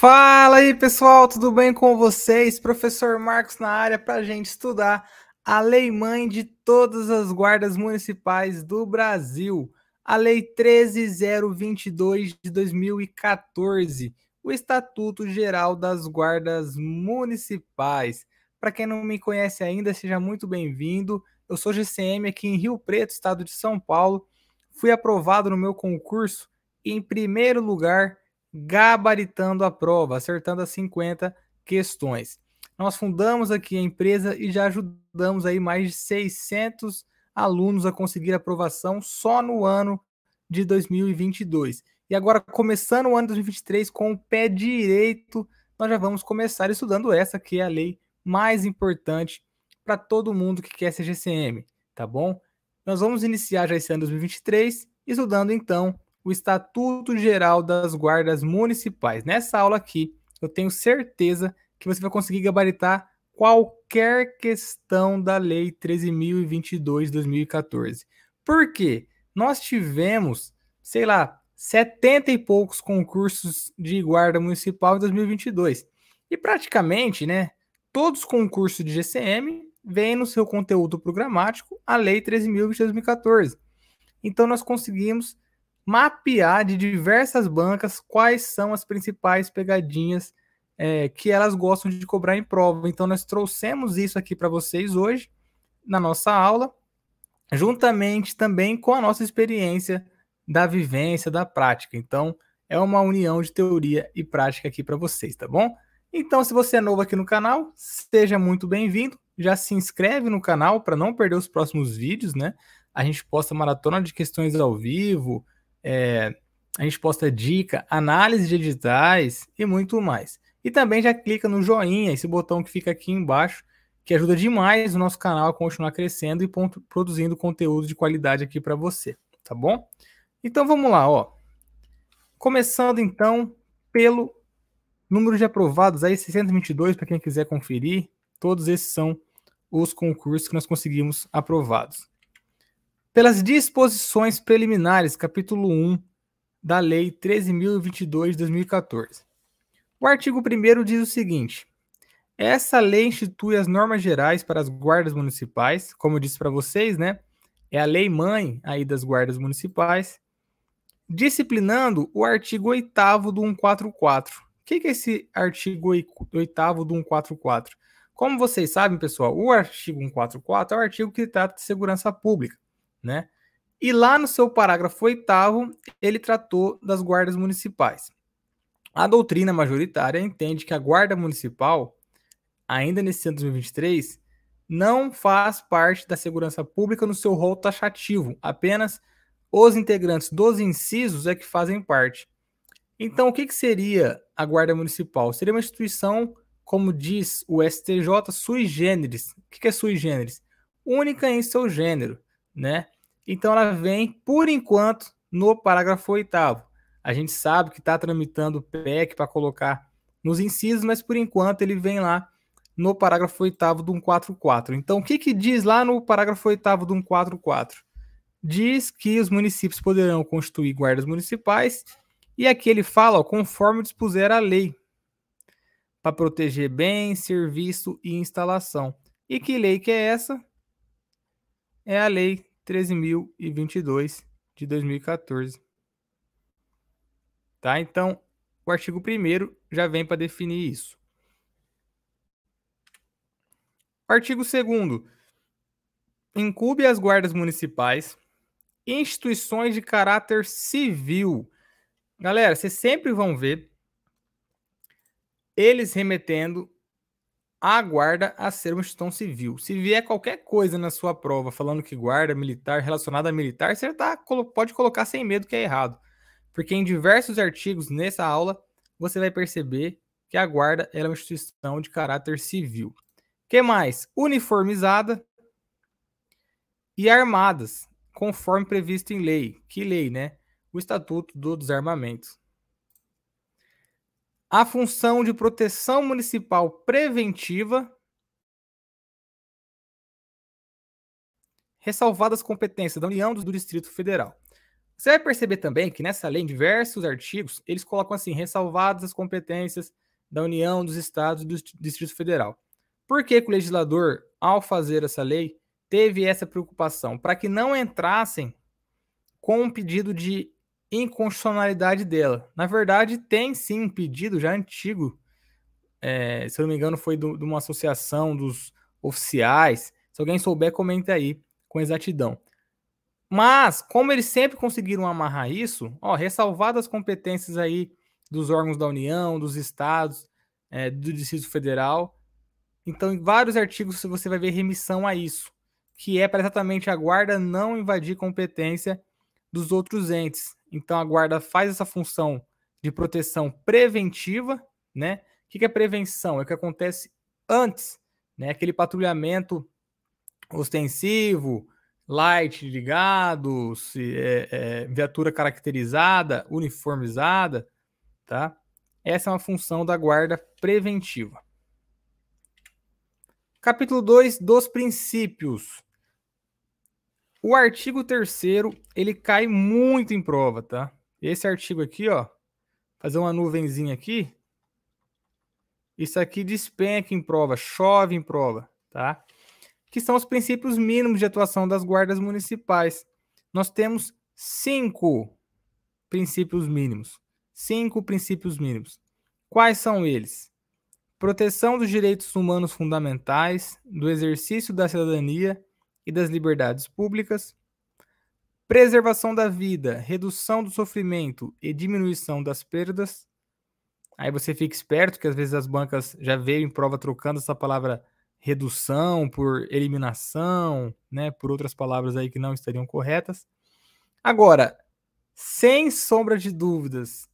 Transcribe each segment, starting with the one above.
Fala aí pessoal, tudo bem com vocês? Professor Marcos na área para a gente estudar a lei mãe de todas as guardas municipais do Brasil, a Lei 13022 de 2014, o Estatuto Geral das Guardas Municipais. Para quem não me conhece ainda, seja muito bem-vindo. Eu sou GCM aqui em Rio Preto, estado de São Paulo. Fui aprovado no meu concurso em primeiro lugar gabaritando a prova, acertando as 50 questões. Nós fundamos aqui a empresa e já ajudamos aí mais de 600 alunos a conseguir aprovação só no ano de 2022. E agora, começando o ano de 2023 com o pé direito, nós já vamos começar estudando essa, que é a lei mais importante para todo mundo que quer ser GCM, tá bom? Nós vamos iniciar já esse ano de 2023 estudando então o Estatuto Geral das Guardas Municipais. Nessa aula aqui, eu tenho certeza que você vai conseguir gabaritar qualquer questão da Lei 13.022-2014. Por quê? Nós tivemos, sei lá, 70 e poucos concursos de guarda municipal em 2022. E praticamente, né, todos os concursos de GCM vêm no seu conteúdo programático a Lei 13.022-2014. Então, nós conseguimos mapear de diversas bancas quais são as principais pegadinhas é, que elas gostam de cobrar em prova. Então, nós trouxemos isso aqui para vocês hoje, na nossa aula, juntamente também com a nossa experiência da vivência, da prática. Então, é uma união de teoria e prática aqui para vocês, tá bom? Então, se você é novo aqui no canal, seja muito bem-vindo. Já se inscreve no canal para não perder os próximos vídeos, né? A gente posta maratona de questões ao vivo, é, a gente posta dica, análise de editais e muito mais. E também já clica no joinha, esse botão que fica aqui embaixo, que ajuda demais o nosso canal a continuar crescendo e produzindo conteúdo de qualidade aqui para você, tá bom? Então vamos lá, ó. Começando então pelo número de aprovados aí 622 para quem quiser conferir, todos esses são os concursos que nós conseguimos aprovados pelas disposições preliminares, capítulo 1 da Lei 13.022 de 2014. O artigo 1 diz o seguinte: essa lei institui as normas gerais para as guardas municipais, como eu disse para vocês, né? É a lei mãe aí das guardas municipais, disciplinando o artigo 8 do 144. O que é esse artigo 8 do 144? Como vocês sabem, pessoal, o artigo 144 é o artigo que trata de segurança pública né? E lá no seu parágrafo oitavo, ele tratou das guardas municipais. A doutrina majoritária entende que a guarda municipal, ainda nesse ano 2023, não faz parte da segurança pública no seu rol taxativo. Apenas os integrantes dos incisos é que fazem parte. Então, o que, que seria a guarda municipal? Seria uma instituição, como diz o STJ, sui generis. O que, que é sui generis? Única em seu gênero né? Então ela vem, por enquanto, no parágrafo oitavo. A gente sabe que está tramitando o PEC para colocar nos incisos, mas por enquanto ele vem lá no parágrafo oitavo do 144. Então, o que, que diz lá no parágrafo oitavo do 144? Diz que os municípios poderão constituir guardas municipais, e aqui ele fala, ó, conforme dispuser a lei, para proteger bem, serviço e instalação. E que lei que é essa? é a Lei 13.022 de 2014. Tá? Então, o artigo 1 já vem para definir isso. Artigo 2. Incube as guardas municipais instituições de caráter civil. Galera, vocês sempre vão ver eles remetendo aguarda a ser uma instituição civil. Se vier qualquer coisa na sua prova falando que guarda militar, relacionada a militar, você tá, pode colocar sem medo que é errado. Porque em diversos artigos nessa aula, você vai perceber que a guarda é uma instituição de caráter civil. que mais? Uniformizada e armadas, conforme previsto em lei. Que lei, né? O Estatuto do Desarmamento a função de proteção municipal preventiva, ressalvadas competências da União do Distrito Federal. Você vai perceber também que nessa lei, em diversos artigos, eles colocam assim, ressalvadas as competências da União, dos Estados e do Distrito Federal. Por que, que o legislador, ao fazer essa lei, teve essa preocupação? Para que não entrassem com um pedido de inconstitucionalidade dela. Na verdade, tem sim um pedido já antigo, é, se eu não me engano, foi do, de uma associação dos oficiais. Se alguém souber, comenta aí com exatidão. Mas, como eles sempre conseguiram amarrar isso, ó, ressalvadas as competências aí dos órgãos da União, dos estados, é, do Distrito Federal. Então, em vários artigos você vai ver remissão a isso, que é para exatamente a guarda não invadir competência dos outros entes. Então a guarda faz essa função de proteção preventiva, né? O que é prevenção? É o que acontece antes, né? Aquele patrulhamento ostensivo, light ligado, se, é, é, viatura caracterizada, uniformizada, tá? Essa é uma função da guarda preventiva. Capítulo 2 dos princípios. O artigo 3 ele cai muito em prova, tá? Esse artigo aqui, ó, fazer uma nuvenzinha aqui. Isso aqui despenca em prova, chove em prova, tá? Que são os princípios mínimos de atuação das guardas municipais. Nós temos cinco princípios mínimos. Cinco princípios mínimos. Quais são eles? Proteção dos direitos humanos fundamentais, do exercício da cidadania, e das liberdades públicas, preservação da vida, redução do sofrimento e diminuição das perdas. Aí você fica esperto que às vezes as bancas já veem em prova trocando essa palavra redução por eliminação, né, por outras palavras aí que não estariam corretas. Agora, sem sombra de dúvidas,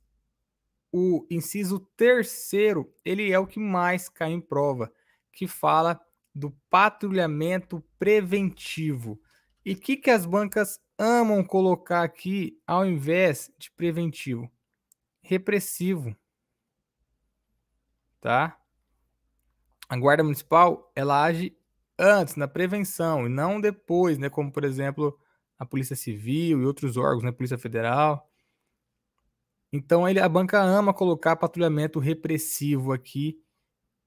o inciso terceiro, ele é o que mais cai em prova, que fala do patrulhamento preventivo. E o que, que as bancas amam colocar aqui ao invés de preventivo? Repressivo. Tá? A Guarda Municipal, ela age antes, na prevenção, e não depois, né? Como, por exemplo, a Polícia Civil e outros órgãos, né? Polícia Federal. Então, ele, a banca ama colocar patrulhamento repressivo aqui,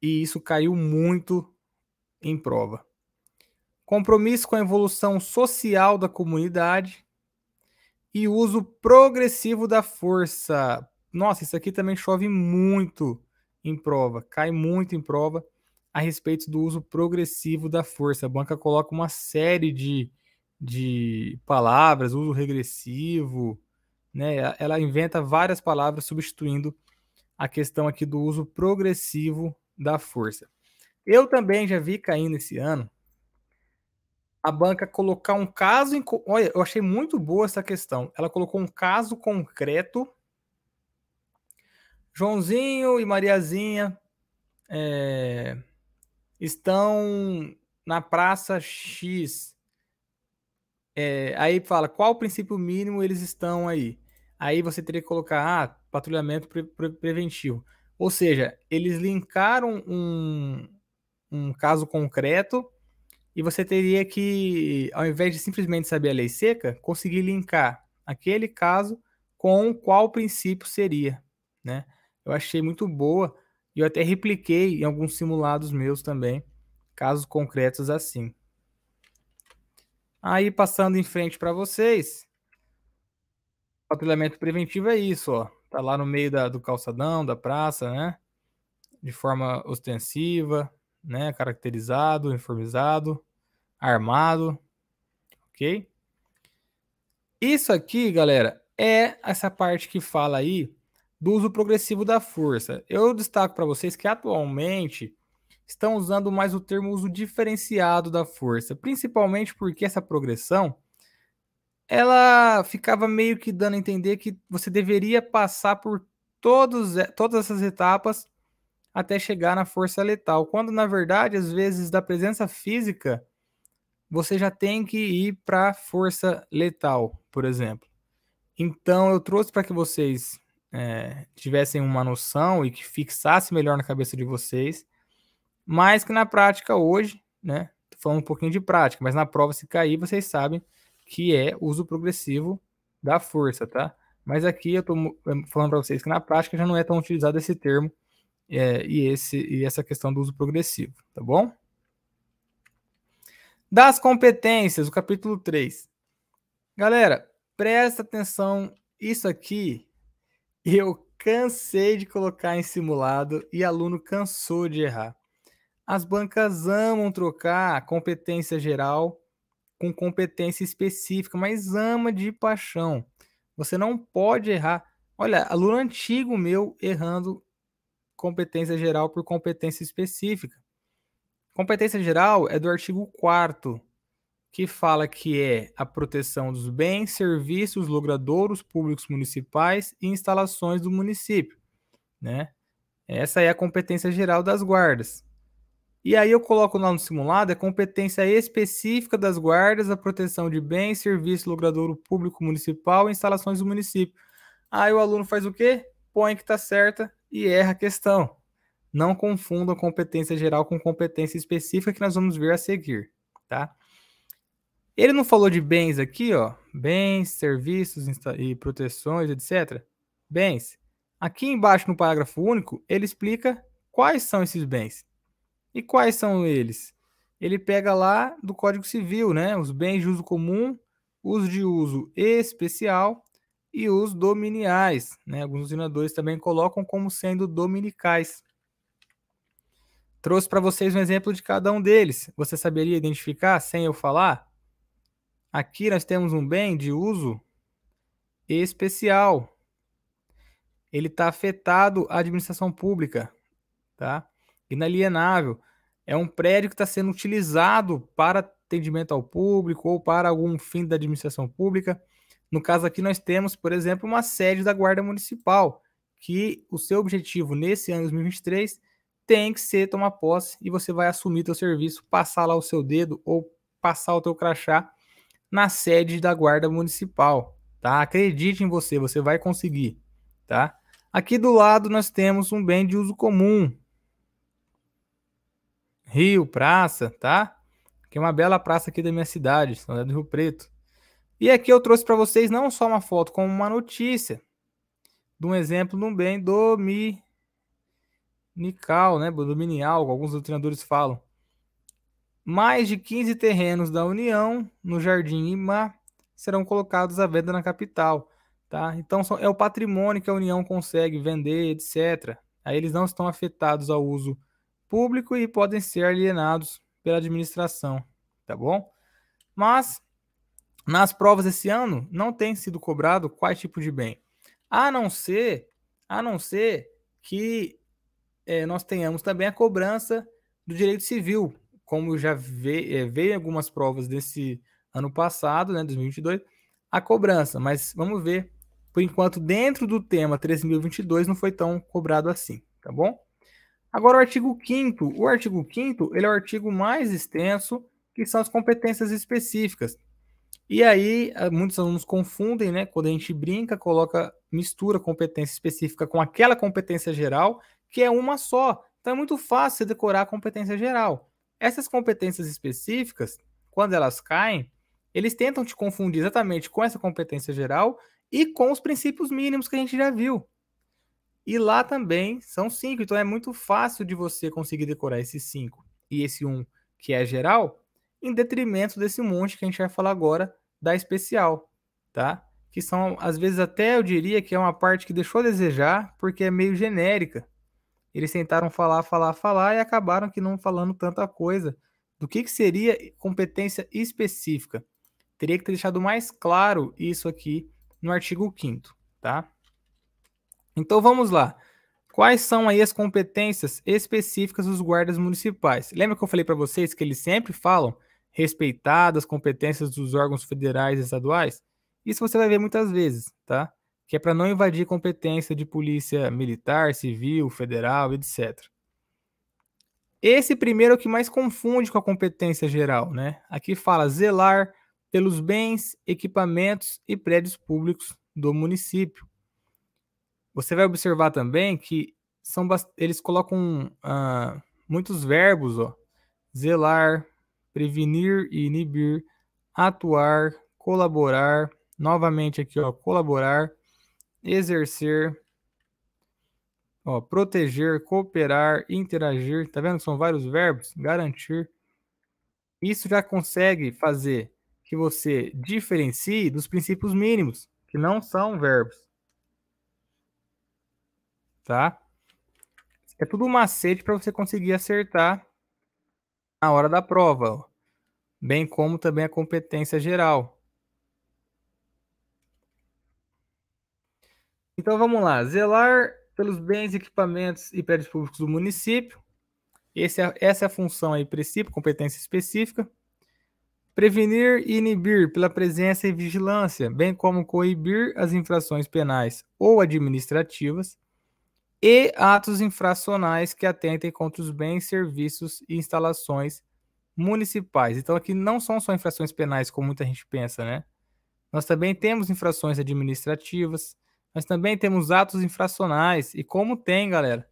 e isso caiu muito em prova. Compromisso com a evolução social da comunidade e uso progressivo da força. Nossa, isso aqui também chove muito em prova, cai muito em prova a respeito do uso progressivo da força. A banca coloca uma série de, de palavras, uso regressivo, né? Ela inventa várias palavras substituindo a questão aqui do uso progressivo da força. Eu também já vi caindo esse ano a banca colocar um caso. Em... Olha, eu achei muito boa essa questão. Ela colocou um caso concreto. Joãozinho e Mariazinha é, estão na Praça X. É, aí fala qual o princípio mínimo eles estão aí. Aí você teria que colocar ah, patrulhamento pre pre preventivo. Ou seja, eles linkaram um, um caso concreto e você teria que, ao invés de simplesmente saber a lei seca, conseguir linkar aquele caso com qual princípio seria, né? Eu achei muito boa e eu até repliquei em alguns simulados meus também, casos concretos assim. Aí passando em frente para vocês, o patrulhamento preventivo é isso, ó. Tá lá no meio da, do calçadão, da praça, né? De forma ostensiva, né? Caracterizado, uniformizado, armado, ok? Isso aqui, galera, é essa parte que fala aí do uso progressivo da força. Eu destaco para vocês que atualmente estão usando mais o termo uso diferenciado da força, principalmente porque essa progressão ela ficava meio que dando a entender que você deveria passar por todos, eh, todas essas etapas até chegar na força letal. Quando, na verdade, às vezes, da presença física, você já tem que ir para força letal, por exemplo. Então, eu trouxe para que vocês é, tivessem uma noção e que fixasse melhor na cabeça de vocês, mas que na prática hoje, né? falando um pouquinho de prática, mas na prova, se cair, vocês sabem que é uso progressivo da força, tá? Mas aqui eu estou hum, falando para vocês que na prática já não é tão utilizado esse termo é, e, esse, e essa questão do uso progressivo, tá bom? Das competências, o capítulo 3. Galera, presta atenção, isso aqui eu cansei de colocar em simulado e aluno cansou de errar. As bancas amam trocar competência geral com competência específica, mas ama de paixão. Você não pode errar. Olha, aluno antigo meu errando competência geral por competência específica. Competência geral é do artigo 4 que fala que é a proteção dos bens, serviços, logradouros públicos municipais e instalações do município, né? Essa é a competência geral das guardas. E aí eu coloco lá no simulado é competência específica das guardas, a proteção de bens, serviços, logradouro público municipal e instalações do município. Aí o aluno faz o quê? Põe que está certa e erra a questão. Não confundam competência geral com competência específica que nós vamos ver a seguir, tá? Ele não falou de bens aqui, ó, bens, serviços e proteções, etc. Bens. Aqui embaixo no parágrafo único, ele explica quais são esses bens. E quais são eles? Ele pega lá do Código Civil, né, os bens de uso comum, os de uso especial e os dominiais. Né? Alguns doutrinadores também colocam como sendo dominicais. Trouxe para vocês um exemplo de cada um deles. Você saberia identificar sem eu falar? Aqui nós temos um bem de uso especial. Ele está afetado à administração pública, tá? Inalienável. É um prédio que está sendo utilizado para atendimento ao público ou para algum fim da administração pública no caso aqui, nós temos, por exemplo, uma sede da Guarda Municipal, que o seu objetivo nesse ano 2023 tem que ser tomar posse e você vai assumir seu serviço, passar lá o seu dedo ou passar o teu crachá na sede da Guarda Municipal, tá? Acredite em você, você vai conseguir, tá? Aqui do lado nós temos um bem de uso comum. Rio, praça, tá? Que é uma bela praça aqui da minha cidade, São José do Rio Preto. E aqui eu trouxe para vocês não só uma foto, como uma notícia de um exemplo de um bem dominical, né? Dominial, alguns doutrinadores falam. Mais de 15 terrenos da União no Jardim Imá serão colocados à venda na capital. Tá? Então é o patrimônio que a União consegue vender, etc. Aí eles não estão afetados ao uso público e podem ser alienados pela administração, tá bom? Mas nas provas esse ano, não tem sido cobrado quais tipo de bem. A não ser, a não ser que é, nós tenhamos também a cobrança do direito civil, como já é, veio em algumas provas desse ano passado, né, 2022, a cobrança. Mas vamos ver. Por enquanto, dentro do tema 3.022, não foi tão cobrado assim, tá bom? Agora, o artigo 5 O artigo 5 ele é o artigo mais extenso, que são as competências específicas. E aí, ah, muitos alunos confundem, né? Quando a gente brinca, coloca, mistura competência específica com aquela competência geral, que é uma só. Então é muito fácil você decorar a competência geral. Essas competências específicas, quando elas caem, eles tentam te confundir exatamente com essa competência geral e com os princípios mínimos que a gente já viu. E lá também são cinco, então é muito fácil de você conseguir decorar esses cinco e esse um que é geral, em detrimento desse monte que a gente vai falar agora, da especial, tá? Que são, às vezes, até eu diria que é uma parte que deixou a desejar, porque é meio genérica. Eles tentaram falar, falar, falar e acabaram que não falando tanta coisa. Do que, que seria competência específica? Teria que ter deixado mais claro isso aqui no artigo 5 tá? Então vamos lá. Quais são aí as competências específicas dos guardas municipais? Lembra que eu falei para vocês que eles sempre falam respeitadas as competências dos órgãos federais e estaduais? Isso você vai ver muitas vezes, tá? Que é para não invadir competência de polícia militar, civil, federal, etc. Esse primeiro é o que mais confunde com a competência geral, né? Aqui fala zelar pelos bens, equipamentos e prédios públicos do município. Você vai observar também que são eles colocam uh, muitos verbos, ó, zelar, prevenir e inibir, atuar, colaborar, novamente aqui, ó, colaborar, exercer, ó, proteger, cooperar, interagir, tá vendo? São vários verbos, garantir. Isso já consegue fazer que você diferencie dos princípios mínimos, que não são verbos. Tá? É tudo um macete para você conseguir acertar na hora da prova, bem como também a competência geral. Então vamos lá, zelar pelos bens, equipamentos e prédios públicos do município. É, essa é a função aí, princípio, competência específica. Prevenir e inibir pela presença e vigilância, bem como coibir as infrações penais ou administrativas e atos infracionais que atentem contra os bens, serviços e instalações municipais. Então aqui não são só infrações penais, como muita gente pensa, né? Nós também temos infrações administrativas, mas também temos atos infracionais. E como tem, galera?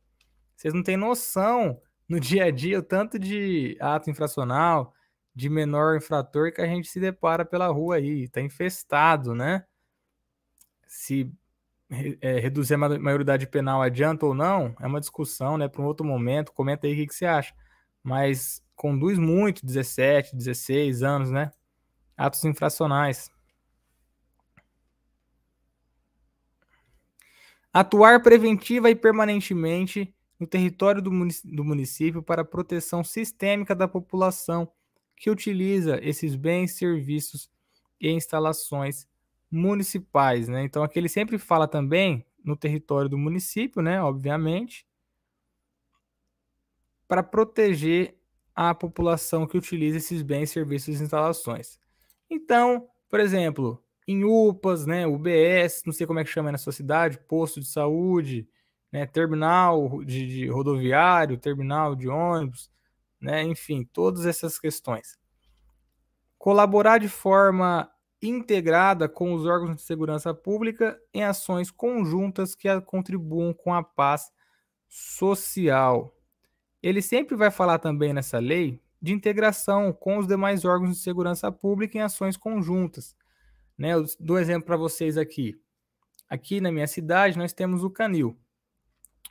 Vocês não têm noção no dia a dia o tanto de ato infracional, de menor infrator que a gente se depara pela rua aí. Está infestado, né? Se é, reduzir a maioridade penal adianta ou não, é uma discussão, né, para um outro momento. Comenta aí o que, que, você acha. Mas conduz muito 17, 16 anos, né? Atos infracionais. Atuar preventiva e permanentemente no território do, munic do município para proteção sistêmica da população que utiliza esses bens, serviços e instalações municipais, né? Então aqui ele sempre fala também no território do município, né, obviamente, para proteger a população que utiliza esses bens, serviços e instalações. Então, por exemplo, em UPAs, né, UBS, não sei como é que chama na sua cidade, posto de saúde, né, terminal de, de rodoviário, terminal de ônibus, né, enfim, todas essas questões. Colaborar de forma integrada com os órgãos de segurança pública em ações conjuntas que contribuam com a paz social. Ele sempre vai falar também nessa lei de integração com os demais órgãos de segurança pública em ações conjuntas. Né? Eu dou exemplo para vocês aqui. Aqui na minha cidade nós temos o Canil.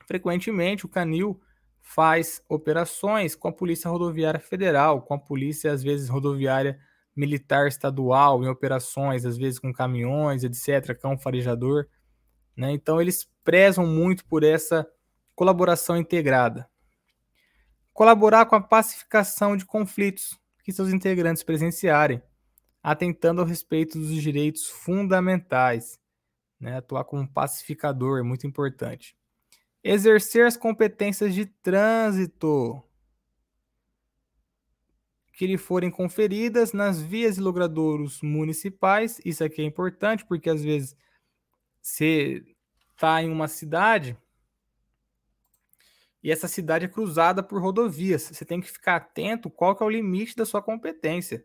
Frequentemente o Canil faz operações com a Polícia Rodoviária Federal, com a Polícia às vezes rodoviária militar estadual em operações, às vezes com caminhões, etc., cão é farejador. Né? Então, eles prezam muito por essa colaboração integrada. Colaborar com a pacificação de conflitos que seus integrantes presenciarem, atentando ao respeito dos direitos fundamentais. Né? Atuar como pacificador é muito importante. Exercer as competências de trânsito que lhe forem conferidas nas vias e logradouros municipais. Isso aqui é importante, porque às vezes você está em uma cidade e essa cidade é cruzada por rodovias. Você tem que ficar atento qual que é o limite da sua competência.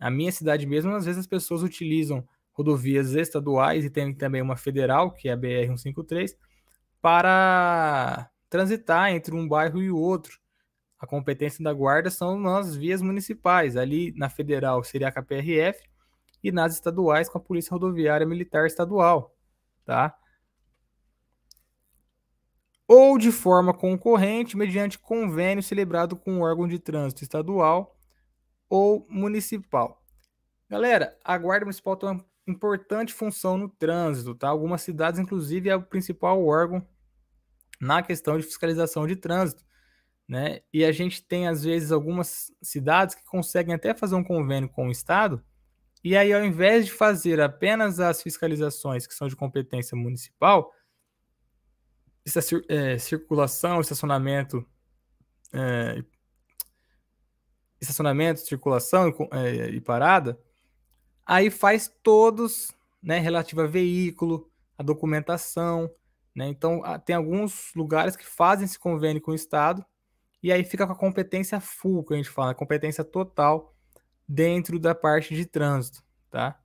Na minha cidade mesmo, às vezes as pessoas utilizam rodovias estaduais e tem também uma federal, que é a BR-153, para transitar entre um bairro e outro a competência da guarda são nas vias municipais. Ali na federal seria a KPRF e nas estaduais com a Polícia Rodoviária Militar Estadual, tá? Ou de forma concorrente, mediante convênio celebrado com o órgão de trânsito estadual ou municipal. Galera, a Guarda Municipal tem uma importante função no trânsito, tá? Algumas cidades, inclusive, é o principal órgão na questão de fiscalização de trânsito. Né? E a gente tem, às vezes, algumas cidades que conseguem até fazer um convênio com o Estado, e aí, ao invés de fazer apenas as fiscalizações que são de competência municipal, essa é, circulação, estacionamento, é, estacionamento, circulação é, e parada, aí faz todos, né, relativo a veículo, a documentação, né? Então, tem alguns lugares que fazem esse convênio com o Estado, e aí fica com a competência full, que a gente fala, a competência total dentro da parte de trânsito, tá?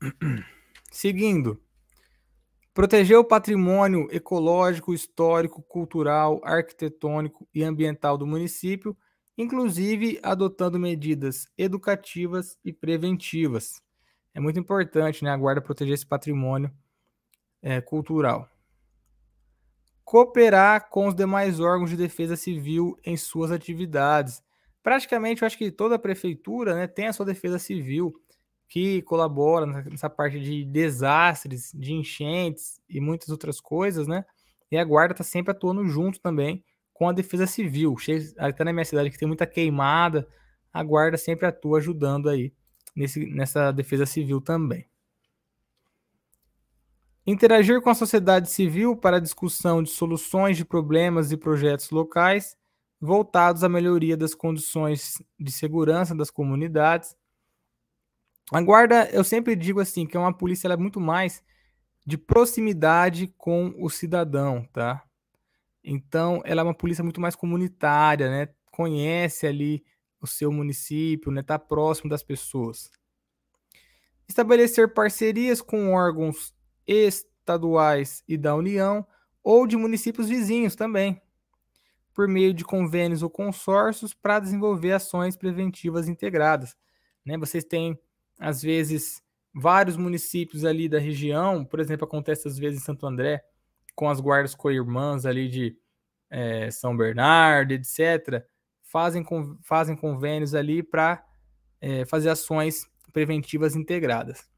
Seguindo, proteger o patrimônio ecológico, histórico, cultural, arquitetônico e ambiental do município, inclusive adotando medidas educativas e preventivas. É muito importante né, a guarda proteger esse patrimônio é, cultural cooperar com os demais órgãos de defesa civil em suas atividades. Praticamente, eu acho que toda a prefeitura né, tem a sua defesa civil que colabora nessa parte de desastres, de enchentes e muitas outras coisas, né? E a guarda está sempre atuando junto também com a defesa civil. Até na minha cidade que tem muita queimada, a guarda sempre atua ajudando aí nesse, nessa defesa civil também. Interagir com a sociedade civil para a discussão de soluções de problemas e projetos locais voltados à melhoria das condições de segurança das comunidades. A guarda, eu sempre digo assim, que é uma polícia ela é muito mais de proximidade com o cidadão, tá? Então, ela é uma polícia muito mais comunitária, né? Conhece ali o seu município, né? Tá próximo das pessoas. Estabelecer parcerias com órgãos estaduais e da União ou de municípios vizinhos também, por meio de convênios ou consórcios para desenvolver ações preventivas integradas. Né? Vocês têm, às vezes, vários municípios ali da região, por exemplo, acontece às vezes em Santo André, com as guardas co-irmãs ali de é, São Bernardo, etc., fazem, fazem convênios ali para é, fazer ações preventivas integradas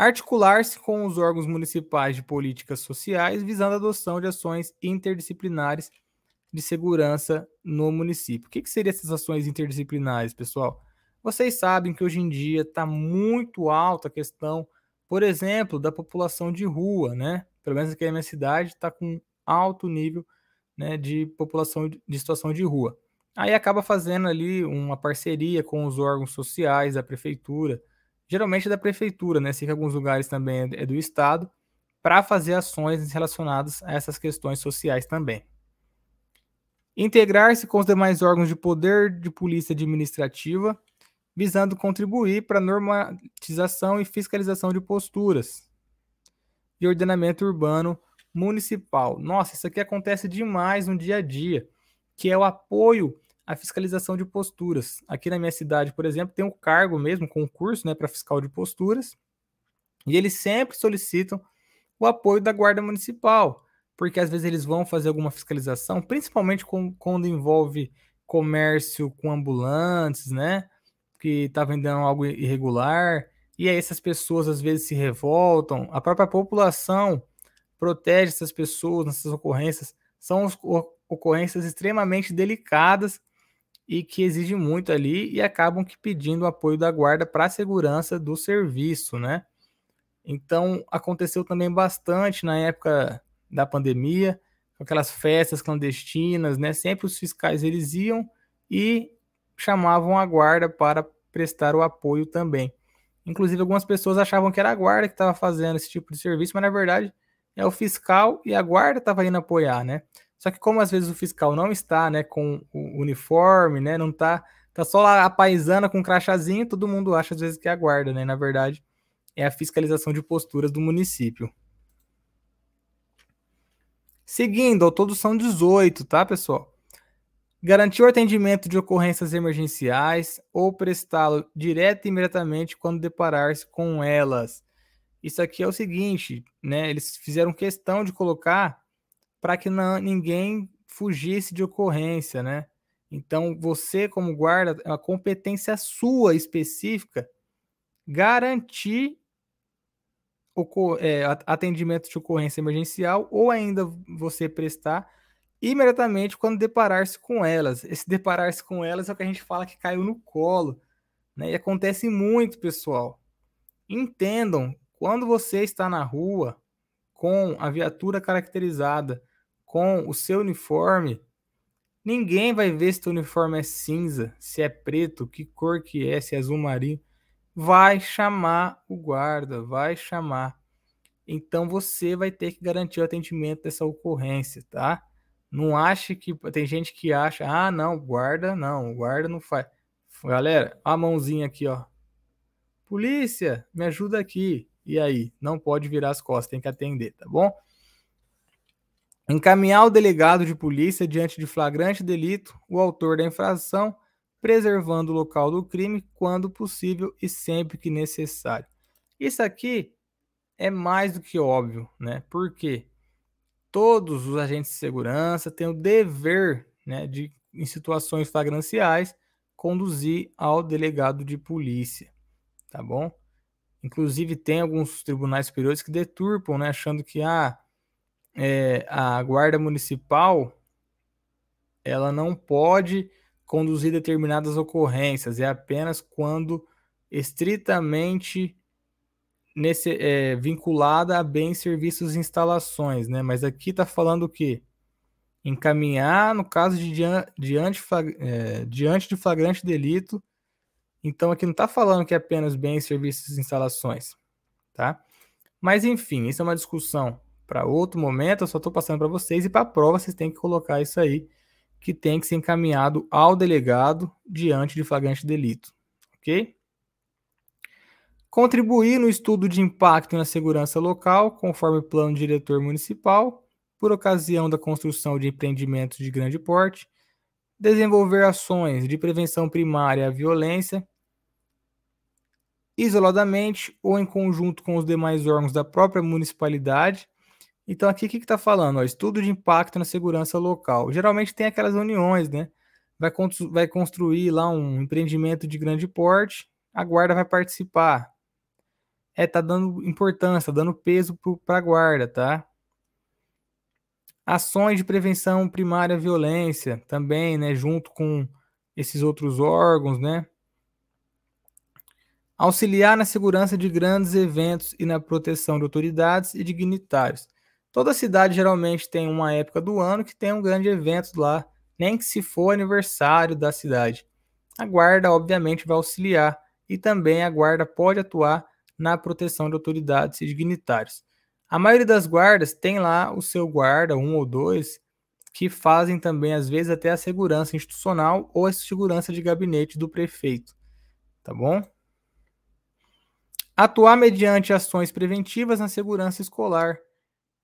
articular-se com os órgãos municipais de políticas sociais, visando a adoção de ações interdisciplinares de segurança no município. O que, que seriam essas ações interdisciplinares, pessoal? Vocês sabem que hoje em dia está muito alta a questão, por exemplo, da população de rua, né? Pelo menos aqui na minha cidade está com alto nível né, de população de situação de rua. Aí acaba fazendo ali uma parceria com os órgãos sociais a prefeitura, geralmente é da prefeitura, né? Sei que alguns lugares também é, é do estado, para fazer ações relacionadas a essas questões sociais também. Integrar-se com os demais órgãos de poder de polícia administrativa, visando contribuir para a normatização e fiscalização de posturas e ordenamento urbano municipal. Nossa, isso aqui acontece demais no dia a dia, que é o apoio a fiscalização de posturas. Aqui na minha cidade, por exemplo, tem um cargo mesmo, concurso né, para fiscal de posturas, e eles sempre solicitam o apoio da Guarda Municipal, porque às vezes eles vão fazer alguma fiscalização, principalmente com, quando envolve comércio com ambulantes, né? Que está vendendo algo irregular. E aí essas pessoas às vezes se revoltam. A própria população protege essas pessoas nessas ocorrências. São ocorrências extremamente delicadas e que exigem muito ali e acabam que pedindo apoio da guarda para a segurança do serviço, né? Então aconteceu também bastante na época da pandemia, com aquelas festas clandestinas, né? Sempre os fiscais eles iam e chamavam a guarda para prestar o apoio também. Inclusive algumas pessoas achavam que era a guarda que estava fazendo esse tipo de serviço, mas na verdade é o fiscal e a guarda estava indo apoiar, né? Só que como às vezes o fiscal não está, né, com o uniforme, né, não está, tá só lá a paisana com um crachazinho, todo mundo acha às vezes que é a guarda, né? Na verdade, é a fiscalização de posturas do município. Seguindo, ao todo são 18, tá, pessoal? Garantir o atendimento de ocorrências emergenciais ou prestá-lo direto e imediatamente quando deparar-se com elas. Isso aqui é o seguinte, né? Eles fizeram questão de colocar para que não, ninguém fugisse de ocorrência, né? Então, você, como guarda, é uma competência sua específica garantir é, atendimento de ocorrência emergencial ou ainda você prestar imediatamente quando deparar-se com elas. Esse deparar-se com elas é o que a gente fala que caiu no colo. Né? E acontece muito, pessoal. Entendam, quando você está na rua com a viatura caracterizada com o seu uniforme, ninguém vai ver se o uniforme é cinza, se é preto, que cor que é, se é azul marinho. Vai chamar o guarda, vai chamar. Então você vai ter que garantir o atendimento dessa ocorrência, tá? Não ache que tem gente que acha, ah, não, guarda não, guarda não faz. Galera, a mãozinha aqui, ó. Polícia, me ajuda aqui. E aí, não pode virar as costas, tem que atender, tá bom? Encaminhar o delegado de polícia diante de flagrante delito, o autor da infração, preservando o local do crime quando possível e sempre que necessário. Isso aqui é mais do que óbvio, né? Porque todos os agentes de segurança têm o dever, né, de em situações flagranciais conduzir ao delegado de polícia, tá bom? Inclusive tem alguns tribunais superiores que deturpam, né, achando que ah, é, a guarda municipal ela não pode conduzir determinadas ocorrências, é apenas quando estritamente nesse, é, vinculada a bens, serviços e instalações, né? Mas aqui está falando que encaminhar, no caso de diante, diante, é, diante de flagrante delito, então aqui não está falando que é apenas bens, serviços e instalações, tá? Mas enfim, isso é uma discussão para outro momento, eu só estou passando para vocês e para a prova vocês têm que colocar isso aí, que tem que ser encaminhado ao delegado diante de flagrante delito, ok? Contribuir no estudo de impacto na segurança local, conforme plano diretor municipal, por ocasião da construção de empreendimentos de grande porte, desenvolver ações de prevenção primária à violência, isoladamente ou em conjunto com os demais órgãos da própria municipalidade, então, aqui o que está falando? Ó, estudo de impacto na segurança local. Geralmente tem aquelas uniões, né? Vai, vai construir lá um empreendimento de grande porte, a guarda vai participar. É, tá dando importância, tá dando peso para a guarda, tá? Ações de prevenção primária à violência também, né? Junto com esses outros órgãos, né? Auxiliar na segurança de grandes eventos e na proteção de autoridades e dignitários. Toda cidade geralmente tem uma época do ano que tem um grande evento lá, nem que se for aniversário da cidade. A guarda, obviamente, vai auxiliar e também a guarda pode atuar na proteção de autoridades e dignitários. A maioria das guardas tem lá o seu guarda, um ou dois, que fazem também, às vezes, até a segurança institucional ou a segurança de gabinete do prefeito. Tá bom? Atuar mediante ações preventivas na segurança escolar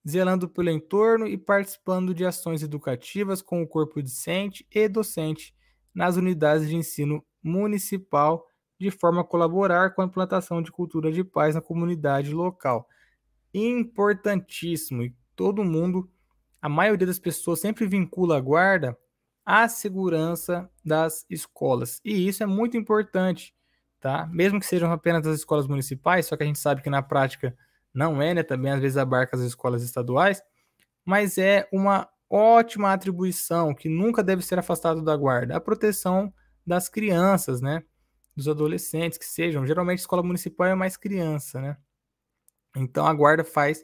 zelando pelo entorno e participando de ações educativas com o corpo discente e docente nas unidades de ensino municipal, de forma a colaborar com a implantação de cultura de paz na comunidade local. Importantíssimo, e todo mundo, a maioria das pessoas sempre vincula a guarda à segurança das escolas. E isso é muito importante, tá? Mesmo que sejam apenas as escolas municipais, só que a gente sabe que na prática não é, né? Também às vezes abarca as escolas estaduais, mas é uma ótima atribuição que nunca deve ser afastado da guarda, a proteção das crianças, né? Dos adolescentes que sejam, geralmente escola municipal é mais criança, né? Então a guarda faz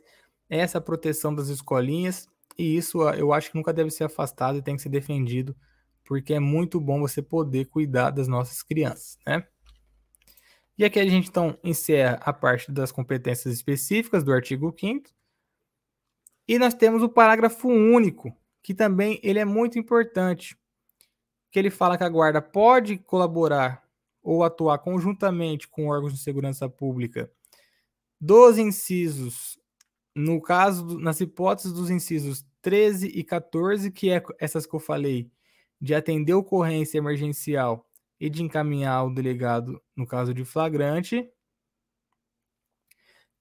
essa proteção das escolinhas e isso ah, eu acho que nunca deve ser afastado e tem que ser defendido, porque é muito bom você poder cuidar das nossas crianças, né? E aqui a gente então encerra a parte das competências específicas do artigo 5 E nós temos o parágrafo único, que também ele é muito importante, que ele fala que a guarda pode colaborar ou atuar conjuntamente com órgãos de segurança pública dos incisos, no caso, nas hipóteses dos incisos 13 e 14, que é essas que eu falei, de atender ocorrência emergencial e de encaminhar o delegado, no caso de flagrante,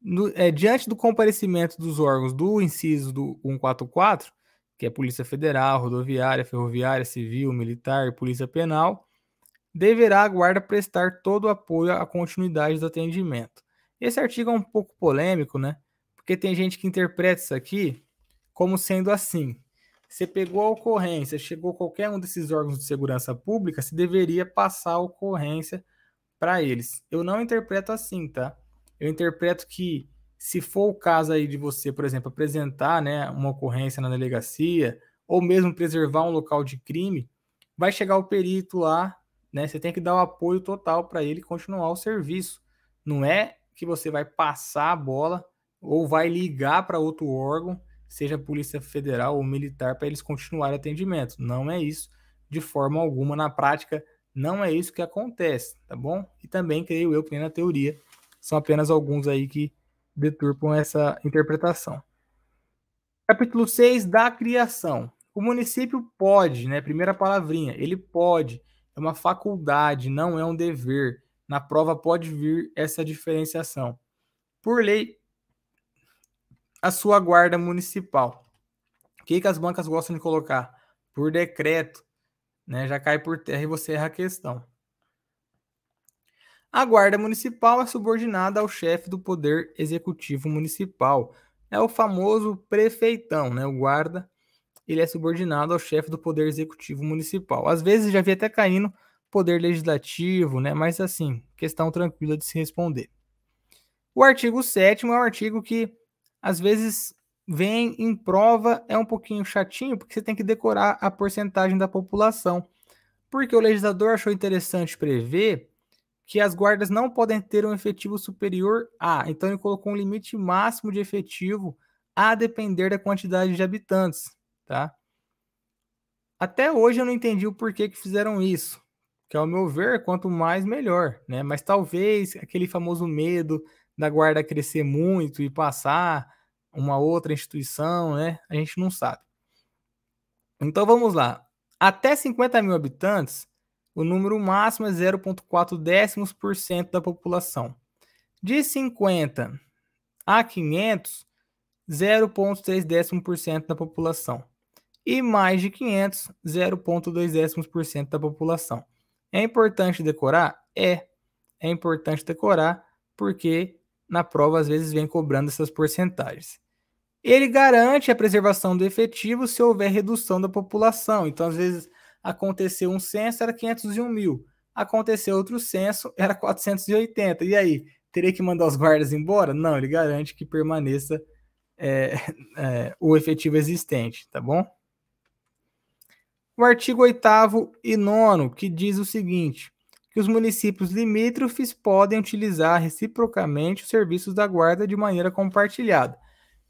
no, é, diante do comparecimento dos órgãos do inciso do 144, que é Polícia Federal, Rodoviária, Ferroviária, Civil, Militar e Polícia Penal, deverá a guarda prestar todo o apoio à continuidade do atendimento. Esse artigo é um pouco polêmico, né? Porque tem gente que interpreta isso aqui como sendo assim. Você pegou a ocorrência, chegou qualquer um desses órgãos de segurança pública, se deveria passar a ocorrência para eles. Eu não interpreto assim, tá? Eu interpreto que se for o caso aí de você, por exemplo, apresentar, né, uma ocorrência na delegacia ou mesmo preservar um local de crime, vai chegar o perito lá, né? Você tem que dar o apoio total para ele continuar o serviço. Não é que você vai passar a bola ou vai ligar para outro órgão seja Polícia Federal ou militar, para eles continuarem atendimento. Não é isso de forma alguma. Na prática, não é isso que acontece, tá bom? E também, creio eu, que nem na teoria, são apenas alguns aí que deturpam essa interpretação. Capítulo 6 da criação. O município pode, né? Primeira palavrinha, ele pode. É uma faculdade, não é um dever. Na prova pode vir essa diferenciação. Por lei, a sua guarda municipal. O que, que as bancas gostam de colocar? Por decreto, né? Já cai por terra e você erra a questão. A guarda municipal é subordinada ao chefe do poder executivo municipal. É o famoso prefeitão, né? O guarda, ele é subordinado ao chefe do poder executivo municipal. Às vezes já vi até caindo poder legislativo, né? Mas assim, questão tranquila de se responder. O artigo 7 é um artigo que às vezes vem em prova, é um pouquinho chatinho, porque você tem que decorar a porcentagem da população. Porque o legislador achou interessante prever que as guardas não podem ter um efetivo superior a. Então ele colocou um limite máximo de efetivo a depender da quantidade de habitantes, tá? Até hoje eu não entendi o porquê que fizeram isso. Que ao meu ver, quanto mais melhor, né? Mas talvez aquele famoso medo da guarda crescer muito e passar uma outra instituição, né? A gente não sabe. Então vamos lá. Até 50 mil habitantes, o número máximo é 0,4 décimos por cento da população. De 50 a 500, 0,3 décimos por cento da população. E mais de 500, 0,2 décimos por cento da população. É importante decorar? É. É importante decorar porque na prova às vezes vem cobrando essas porcentagens. Ele garante a preservação do efetivo se houver redução da população. Então, às vezes, aconteceu um censo, era 501 mil. Aconteceu outro censo, era 480. E aí, teria que mandar os guardas embora? Não, ele garante que permaneça é, é, o efetivo existente, tá bom? O artigo 8 e 9, que diz o seguinte: que os municípios limítrofes podem utilizar reciprocamente os serviços da guarda de maneira compartilhada.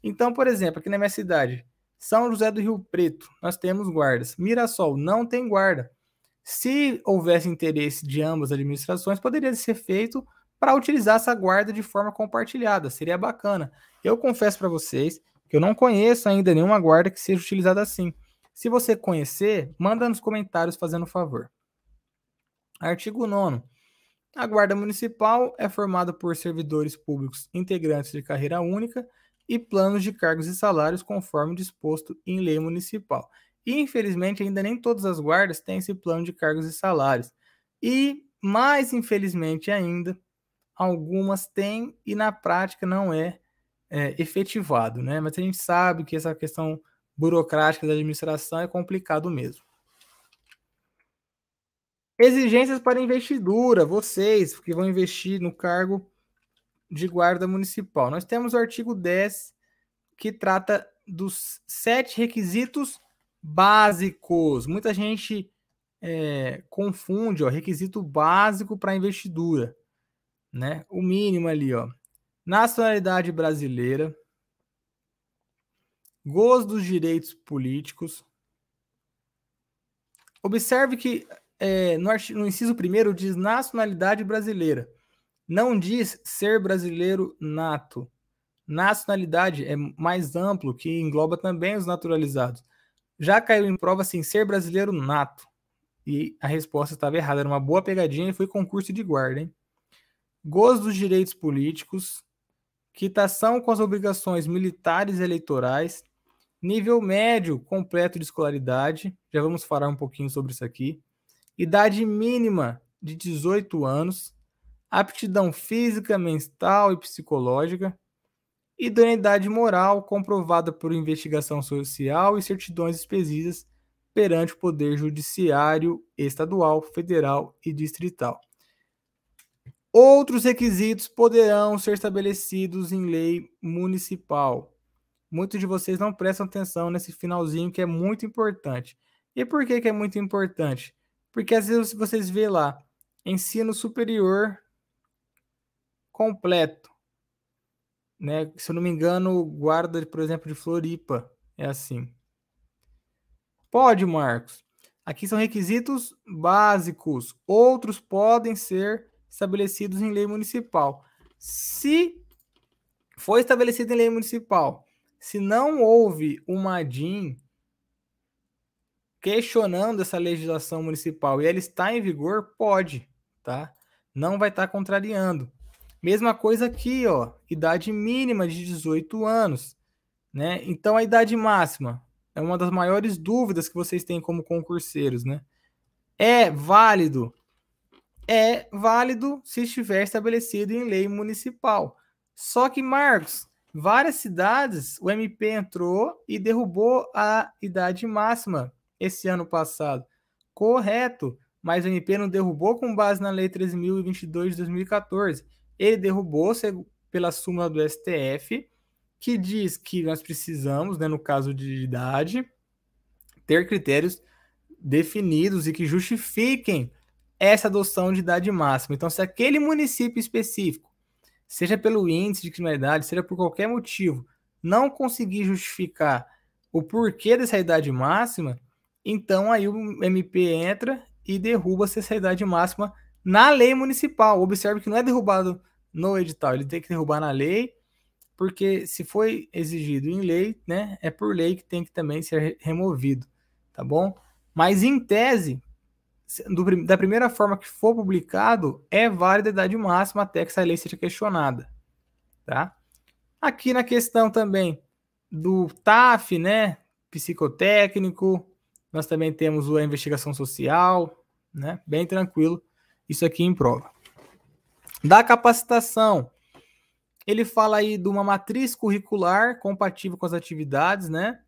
Então, por exemplo, aqui na minha cidade, São José do Rio Preto, nós temos guardas. Mirassol não tem guarda. Se houvesse interesse de ambas as administrações, poderia ser feito para utilizar essa guarda de forma compartilhada. Seria bacana. Eu confesso para vocês que eu não conheço ainda nenhuma guarda que seja utilizada assim. Se você conhecer, manda nos comentários fazendo favor. Artigo 9. A Guarda Municipal é formada por servidores públicos integrantes de carreira única e planos de cargos e salários conforme disposto em lei municipal. E, infelizmente, ainda nem todas as guardas têm esse plano de cargos e salários. E, mais infelizmente ainda, algumas têm e na prática não é, é efetivado, né? Mas a gente sabe que essa questão burocrática da administração é complicado mesmo. Exigências para investidura, vocês que vão investir no cargo de guarda municipal. Nós temos o artigo 10, que trata dos sete requisitos básicos. Muita gente é, confunde o requisito básico para investidura, né? O mínimo ali, ó. Nacionalidade brasileira, gozo dos direitos políticos. Observe que é, no, no inciso primeiro diz nacionalidade brasileira. Não diz ser brasileiro nato. Nacionalidade é mais amplo, que engloba também os naturalizados. Já caiu em prova assim, ser brasileiro nato. E a resposta estava errada. Era uma boa pegadinha e foi concurso de guarda, hein? Gozo dos direitos políticos, quitação com as obrigações militares e eleitorais, nível médio completo de escolaridade. Já vamos falar um pouquinho sobre isso aqui idade mínima de 18 anos, aptidão física, mental e psicológica, idoneidade moral comprovada por investigação social e certidões específicas perante o Poder Judiciário Estadual, Federal e Distrital. Outros requisitos poderão ser estabelecidos em lei municipal. Muitos de vocês não prestam atenção nesse finalzinho que é muito importante. E por que, que é muito importante? Porque às vezes vocês vê lá, ensino superior completo. Né? Se eu não me engano, guarda, por exemplo, de Floripa é assim. Pode, Marcos. Aqui são requisitos básicos. Outros podem ser estabelecidos em lei municipal. Se foi estabelecido em lei municipal, se não houve uma DIN, questionando essa legislação municipal e ela está em vigor, pode, tá? Não vai estar tá contrariando. Mesma coisa aqui, ó, idade mínima de 18 anos, né? Então a idade máxima é uma das maiores dúvidas que vocês têm como concurseiros, né? É válido? É válido se estiver estabelecido em lei municipal. Só que, Marcos, várias cidades o MP entrou e derrubou a idade máxima esse ano passado. Correto, mas o MP não derrubou com base na Lei 13.022 de 2014. Ele derrubou pela súmula do STF, que diz que nós precisamos, né, no caso de idade, ter critérios definidos e que justifiquem essa adoção de idade máxima. Então, se aquele município específico, seja pelo índice de criminalidade, é seja por qualquer motivo, não conseguir justificar o porquê dessa idade máxima, então aí o MP entra e derruba a acessibilidade máxima na lei municipal. Observe que não é derrubado no edital, ele tem que derrubar na lei, porque se foi exigido em lei, né, é por lei que tem que também ser removido, tá bom? Mas em tese, do, da primeira forma que for publicado, é válida a idade máxima até que essa lei seja questionada, tá? Aqui na questão também do TAF, né, psicotécnico, nós também temos a investigação social, né? Bem tranquilo. Isso aqui em prova. Da capacitação, ele fala aí de uma matriz curricular compatível com as atividades, né?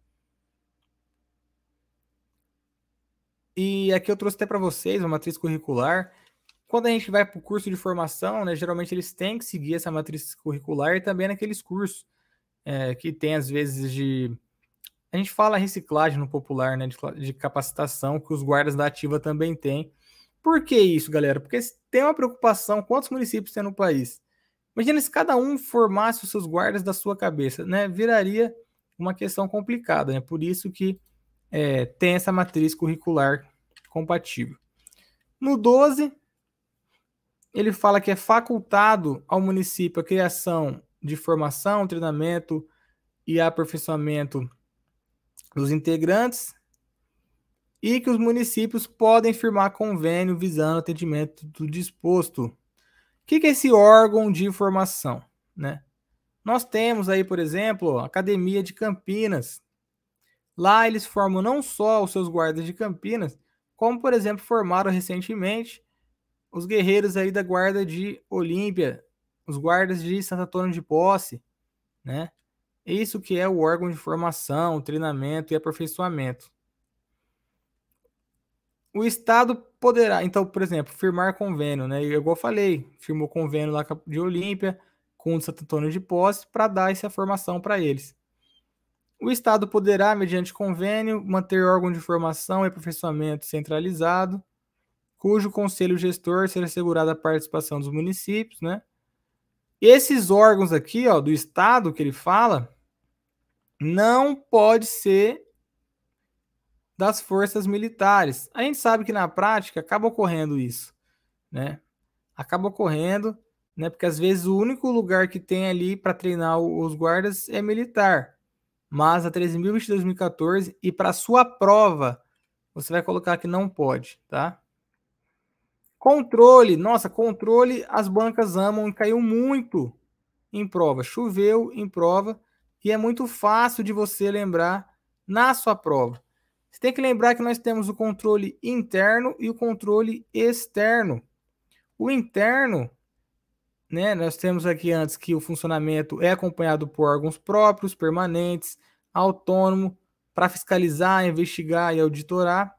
E aqui eu trouxe até para vocês uma matriz curricular. Quando a gente vai para o curso de formação, né, geralmente eles têm que seguir essa matriz curricular e também naqueles cursos é, que tem, às vezes, de a gente fala reciclagem no popular, né? De, de capacitação, que os guardas da ativa também têm. Por que isso, galera? Porque tem uma preocupação quantos municípios tem no país. Imagina se cada um formasse os seus guardas da sua cabeça, né? Viraria uma questão complicada, né? Por isso que é, tem essa matriz curricular compatível. No 12, ele fala que é facultado ao município a criação de formação, treinamento e aperfeiçoamento dos integrantes e que os municípios podem firmar convênio visando atendimento do disposto. O que, que é esse órgão de informação? Né? Nós temos aí, por exemplo, a Academia de Campinas. Lá eles formam não só os seus guardas de Campinas, como, por exemplo, formaram recentemente os guerreiros aí da guarda de Olímpia, os guardas de Santo Antônio de Posse, né? Isso que é o órgão de formação, treinamento e aperfeiçoamento. O Estado poderá, então, por exemplo, firmar convênio, né? Igual eu falei, firmou convênio lá de Olímpia com o Santo Antônio de Posse para dar essa formação para eles. O Estado poderá, mediante convênio, manter órgão de formação e aperfeiçoamento centralizado, cujo conselho gestor será assegurado a participação dos municípios, né? Esses órgãos aqui, ó, do Estado que ele fala, não pode ser das forças militares. A gente sabe que na prática acaba ocorrendo isso, né? Acaba ocorrendo, né? Porque às vezes o único lugar que tem ali para treinar os guardas é militar. Mas a e 2014 e para sua prova, você vai colocar que não pode, tá? Controle, nossa, controle, as bancas amam e caiu muito em prova. Choveu em prova e é muito fácil de você lembrar na sua prova. Você tem que lembrar que nós temos o controle interno e o controle externo. O interno, né, nós temos aqui antes que o funcionamento é acompanhado por órgãos próprios, permanentes, autônomo, para fiscalizar, investigar e auditorar.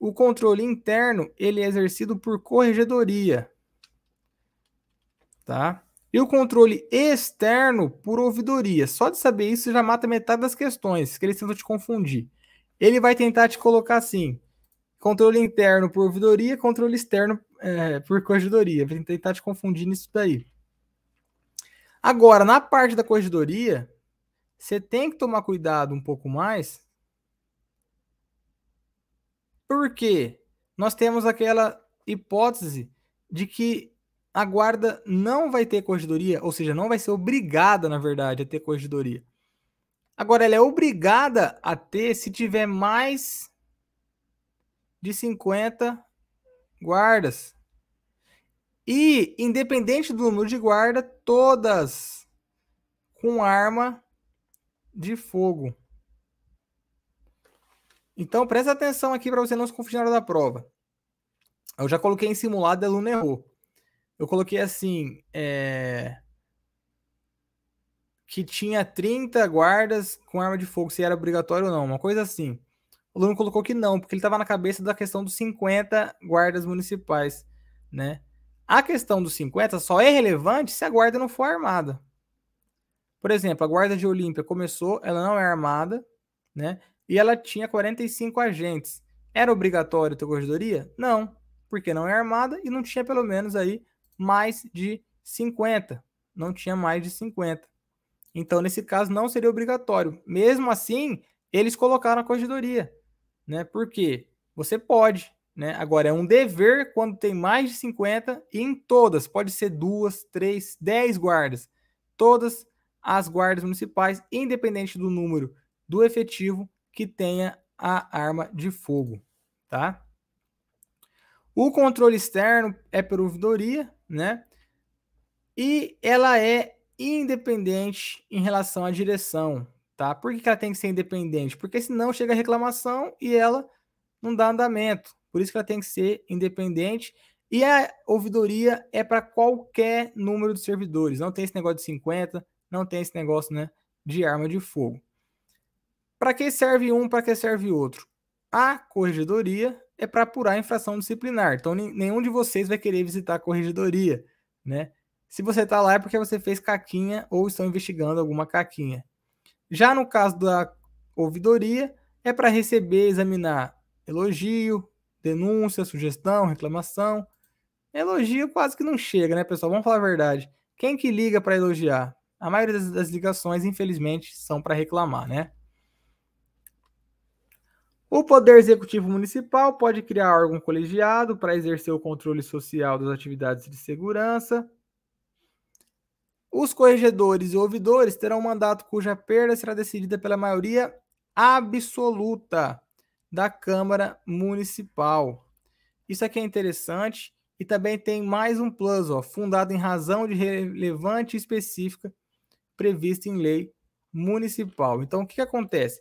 O controle interno, ele é exercido por corregedoria. Tá? E o controle externo por ouvidoria. Só de saber isso já mata metade das questões que eles tentam te confundir. Ele vai tentar te colocar assim: controle interno por ouvidoria, controle externo é, por corregedoria. Vai tentar te confundir nisso daí. Agora, na parte da corregedoria, você tem que tomar cuidado um pouco mais porque nós temos aquela hipótese de que a guarda não vai ter corregedoria, ou seja, não vai ser obrigada, na verdade, a ter corregedoria. Agora, ela é obrigada a ter se tiver mais de 50 guardas. E, independente do número de guarda, todas com arma de fogo. Então, presta atenção aqui para você não se confundir na hora da prova. Eu já coloquei em simulado, a aluna errou. Eu coloquei assim, é... que tinha 30 guardas com arma de fogo, se era obrigatório ou não, uma coisa assim. O aluno colocou que não, porque ele estava na cabeça da questão dos 50 guardas municipais, né? A questão dos 50 só é relevante se a guarda não for armada. Por exemplo, a guarda de Olímpia começou, ela não é armada, né? e ela tinha 45 agentes. Era obrigatório ter corregedoria? Não, porque não é armada e não tinha pelo menos aí mais de 50. Não tinha mais de 50. Então, nesse caso, não seria obrigatório. Mesmo assim, eles colocaram a corregedoria. Né? Por quê? Você pode. Né? Agora, é um dever quando tem mais de 50 e em todas. Pode ser duas, três, dez guardas. Todas as guardas municipais, independente do número do efetivo, que tenha a arma de fogo, tá? O controle externo é pela ouvidoria, né? E ela é independente em relação à direção, tá? Por que, ela tem que ser independente? Porque senão chega a reclamação e ela não dá andamento. Por isso que ela tem que ser independente. E a ouvidoria é para qualquer número de servidores. Não tem esse negócio de 50, não tem esse negócio né, de arma de fogo. Para que serve um, para que serve outro? A corregedoria é para apurar a infração disciplinar. Então, nenhum de vocês vai querer visitar a corregedoria, né? Se você está lá é porque você fez caquinha ou estão investigando alguma caquinha. Já no caso da ouvidoria, é para receber, examinar elogio, denúncia, sugestão, reclamação. Elogio quase que não chega, né, pessoal? Vamos falar a verdade. Quem que liga para elogiar? A maioria das, das ligações, infelizmente, são para reclamar, né? O Poder Executivo Municipal pode criar órgão colegiado para exercer o controle social das atividades de segurança. Os corregedores e ouvidores terão um mandato cuja perda será decidida pela maioria absoluta da Câmara Municipal. Isso aqui é interessante e também tem mais um plus, ó, fundado em razão de relevante específica prevista em lei municipal. Então, o que, que acontece?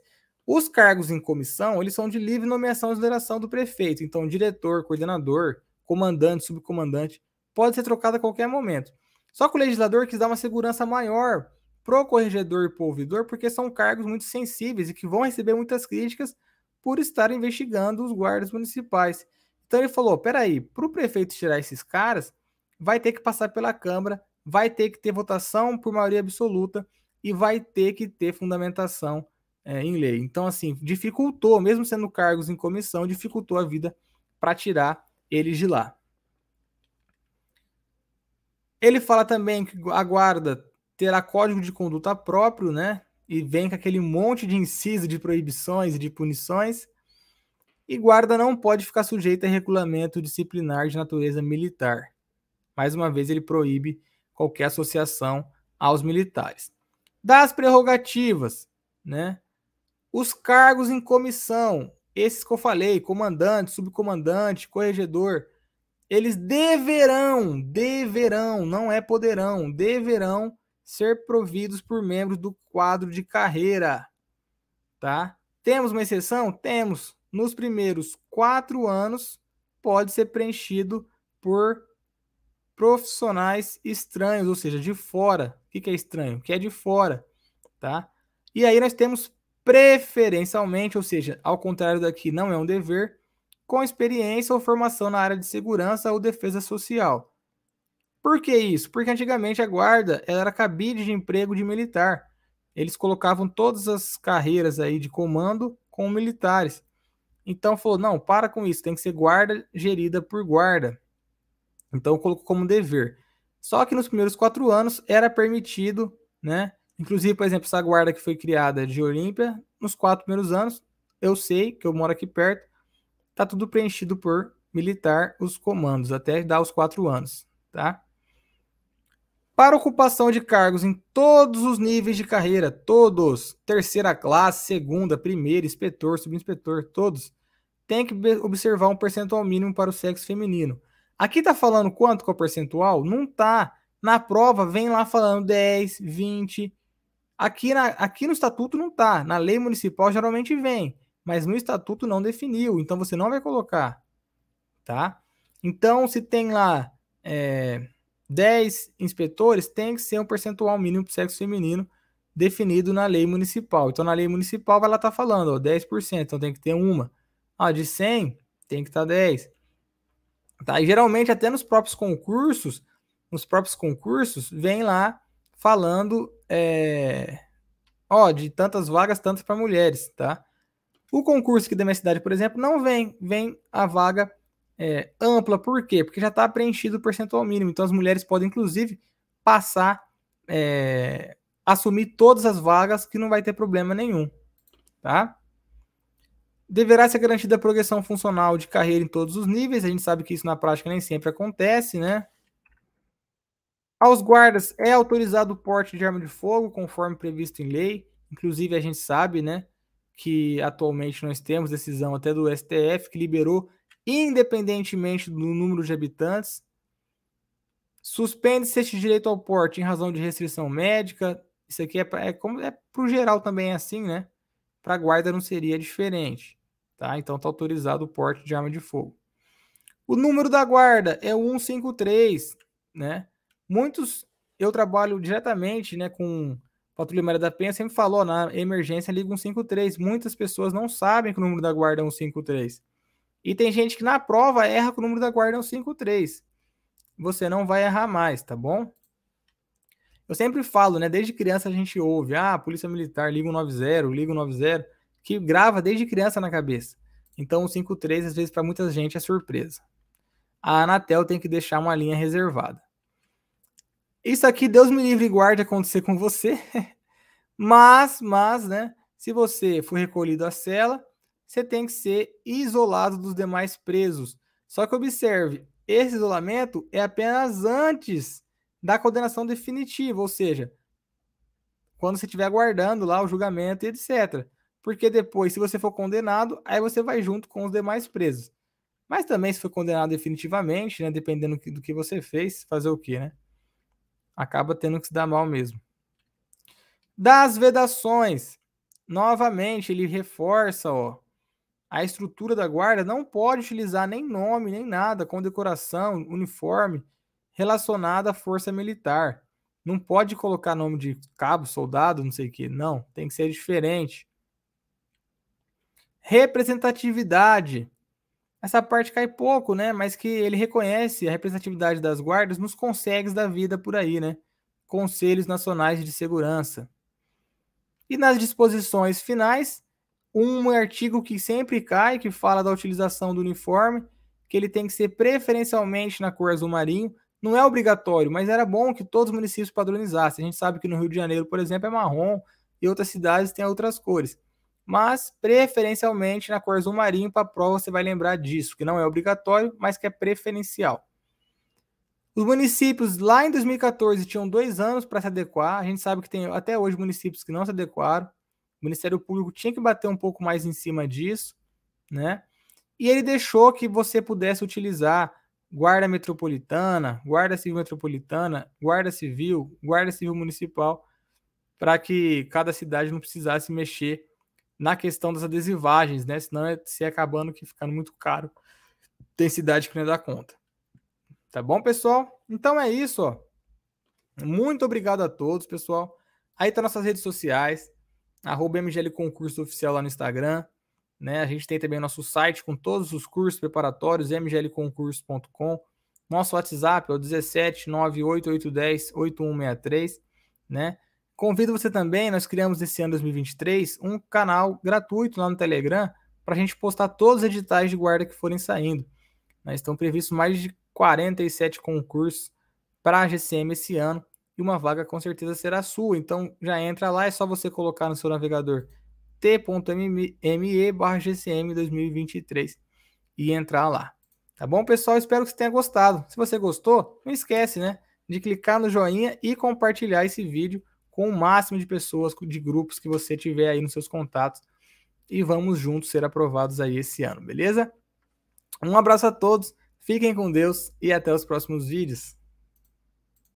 Os cargos em comissão, eles são de livre nomeação e exoneração do prefeito. Então, diretor, coordenador, comandante, subcomandante, pode ser trocado a qualquer momento. Só que o legislador quis dar uma segurança maior pro corregedor e pro ouvidor, porque são cargos muito sensíveis e que vão receber muitas críticas por estar investigando os guardas municipais. Então ele falou, peraí, para o prefeito tirar esses caras, vai ter que passar pela Câmara, vai ter que ter votação por maioria absoluta e vai ter que ter fundamentação é, em lei. Então, assim, dificultou, mesmo sendo cargos em comissão, dificultou a vida para tirar eles de lá. Ele fala também que a guarda terá código de conduta próprio, né? E vem com aquele monte de inciso de proibições e de punições. E guarda não pode ficar sujeita a regulamento disciplinar de natureza militar. Mais uma vez, ele proíbe qualquer associação aos militares. Das prerrogativas, né? Os cargos em comissão, esses que eu falei, comandante, subcomandante, corregedor, eles deverão, deverão, não é poderão, deverão ser providos por membros do quadro de carreira, tá? Temos uma exceção? Temos. Nos primeiros quatro anos, pode ser preenchido por profissionais estranhos, ou seja, de fora. O que é estranho? Que é de fora, tá? E aí nós temos preferencialmente, ou seja, ao contrário daqui, não é um dever, com experiência ou formação na área de segurança ou defesa social. Por que isso? Porque antigamente a guarda era cabide de emprego de militar. Eles colocavam todas as carreiras aí de comando com militares. Então falou: não, para com isso, tem que ser guarda gerida por guarda. Então colocou como dever. Só que nos primeiros quatro anos era permitido, né? Inclusive, por exemplo, essa guarda que foi criada de Olímpia, nos quatro primeiros anos, eu sei que eu moro aqui perto, tá tudo preenchido por militar os comandos, até dar os quatro anos, tá? Para ocupação de cargos em todos os níveis de carreira, todos, terceira classe, segunda, primeira, inspetor, subinspetor, todos, tem que observar um percentual mínimo para o sexo feminino. Aqui tá falando quanto que é o percentual? Não tá. Na prova vem lá falando 10, 20, Aqui, na, aqui no estatuto não está, na lei municipal geralmente vem, mas no estatuto não definiu, então você não vai colocar, tá? Então, se tem lá é, 10 inspetores, tem que ser um percentual mínimo para sexo feminino definido na lei municipal. Então, na lei municipal, ela está falando, ó, 10%, então tem que ter uma. Ah, de 100, tem que estar tá 10. Tá? E geralmente, até nos próprios concursos, nos próprios concursos, vem lá falando é, ó, de tantas vagas, tantas para mulheres, tá? O concurso que da minha cidade, por exemplo, não vem, vem a vaga é, ampla, por quê? Porque já está preenchido o percentual mínimo, então as mulheres podem, inclusive, passar, é, assumir todas as vagas que não vai ter problema nenhum, tá? Deverá ser garantida a progressão funcional de carreira em todos os níveis, a gente sabe que isso na prática nem sempre acontece, né? Aos guardas é autorizado o porte de arma de fogo, conforme previsto em lei. Inclusive, a gente sabe, né, que atualmente nós temos decisão até do STF que liberou, independentemente do número de habitantes. Suspende-se este direito ao porte em razão de restrição médica. Isso aqui é, para é como é para o geral também é assim, né? Para guarda não seria diferente, tá? Então está autorizado o porte de arma de fogo. O número da guarda é o 153, né? Muitos, eu trabalho diretamente né, com Patrulha Maria da Penha, sempre falou, na emergência liga 153. Muitas pessoas não sabem que o número da guarda é 153. E tem gente que na prova erra com o número da guarda é 153. Você não vai errar mais, tá bom? Eu sempre falo, né? Desde criança a gente ouve, ah, Polícia Militar, liga 90, liga 90, que grava desde criança na cabeça. Então, o 53, às vezes, para muita gente é surpresa. A Anatel tem que deixar uma linha reservada. Isso aqui, Deus me livre e guarde acontecer com você. Mas, mas, né? Se você for recolhido à cela, você tem que ser isolado dos demais presos. Só que observe, esse isolamento é apenas antes da condenação definitiva, ou seja, quando você estiver aguardando lá o julgamento e etc. Porque depois, se você for condenado, aí você vai junto com os demais presos. Mas também, se for condenado definitivamente, né, dependendo do que você fez, fazer o quê, né? acaba tendo que se dar mal mesmo. Das vedações, novamente, ele reforça, ó, a estrutura da guarda não pode utilizar nem nome, nem nada, com decoração, uniforme relacionada à força militar. Não pode colocar nome de cabo, soldado, não sei o que. Não, tem que ser diferente. Representatividade. Essa parte cai pouco, né? Mas que ele reconhece a representatividade das guardas nos conselhos da vida por aí, né? Conselhos Nacionais de Segurança. E nas disposições finais, um artigo que sempre cai, que fala da utilização do uniforme, que ele tem que ser preferencialmente na cor azul marinho. Não é obrigatório, mas era bom que todos os municípios padronizassem. A gente sabe que no Rio de Janeiro, por exemplo, é marrom e outras cidades têm outras cores mas preferencialmente na cor azul marinho, para a prova você vai lembrar disso, que não é obrigatório, mas que é preferencial. Os municípios lá em 2014 tinham dois anos para se adequar. A gente sabe que tem até hoje municípios que não se adequaram. O Ministério Público tinha que bater um pouco mais em cima disso, né? E ele deixou que você pudesse utilizar guarda metropolitana, guarda civil metropolitana, guarda civil, guarda civil municipal, para que cada cidade não precisasse mexer na questão das adesivagens, né? Senão é se acabando que ficando muito caro. Tem cidade que não dá conta. Tá bom, pessoal? Então é isso, ó. Muito obrigado a todos, pessoal. Aí tá nossas redes sociais, arroba MGL Concurso Oficial lá no Instagram. Né? A gente tem também nosso site com todos os cursos preparatórios, mglconcurso.com. Nosso WhatsApp é o 17 98810 8163, né? Convido você também, nós criamos esse ano 2023 um canal gratuito lá no Telegram para a gente postar todos os editais de guarda que forem saindo. Né? Estão previstos mais de 47 concursos para a GCM esse ano e uma vaga com certeza será sua. Então já entra lá, é só você colocar no seu navegador t.me barra GCM 2023 e entrar lá. Tá bom, pessoal? Espero que você tenha gostado. Se você gostou, não esquece, né? De clicar no joinha e compartilhar esse vídeo com o máximo de pessoas, de grupos que você tiver aí nos seus contatos e vamos juntos ser aprovados aí esse ano, beleza? Um abraço a todos, fiquem com Deus e até os próximos vídeos.